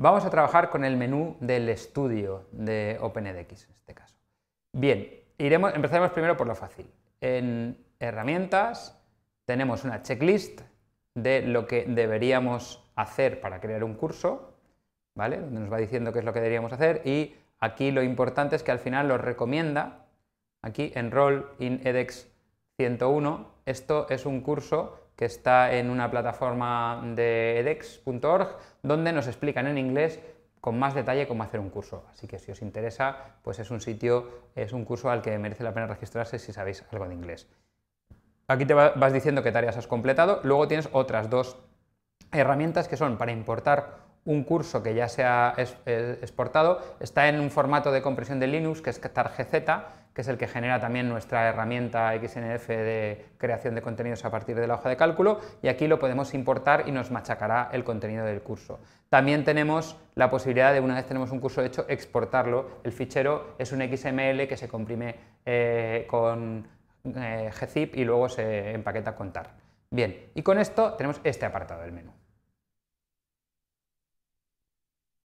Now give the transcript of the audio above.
Vamos a trabajar con el menú del estudio de OpenEDX en este caso. Bien, iremos, empezaremos primero por lo fácil. En herramientas tenemos una checklist de lo que deberíamos hacer para crear un curso, ¿vale? Donde nos va diciendo qué es lo que deberíamos hacer y aquí lo importante es que al final lo recomienda, aquí Enroll in edX 101, esto es un curso que está en una plataforma de edX.org, donde nos explican en inglés con más detalle cómo hacer un curso. Así que si os interesa, pues es un sitio, es un curso al que merece la pena registrarse si sabéis algo de inglés. Aquí te vas diciendo qué tareas has completado. Luego tienes otras dos herramientas que son para importar un curso que ya se ha exportado, está en un formato de compresión de Linux, que es targz, que es el que genera también nuestra herramienta XNF de creación de contenidos a partir de la hoja de cálculo, y aquí lo podemos importar y nos machacará el contenido del curso. También tenemos la posibilidad de, una vez tenemos un curso hecho, exportarlo. El fichero es un XML que se comprime eh, con eh, gzip y luego se empaqueta con tar. Bien, y con esto tenemos este apartado del menú.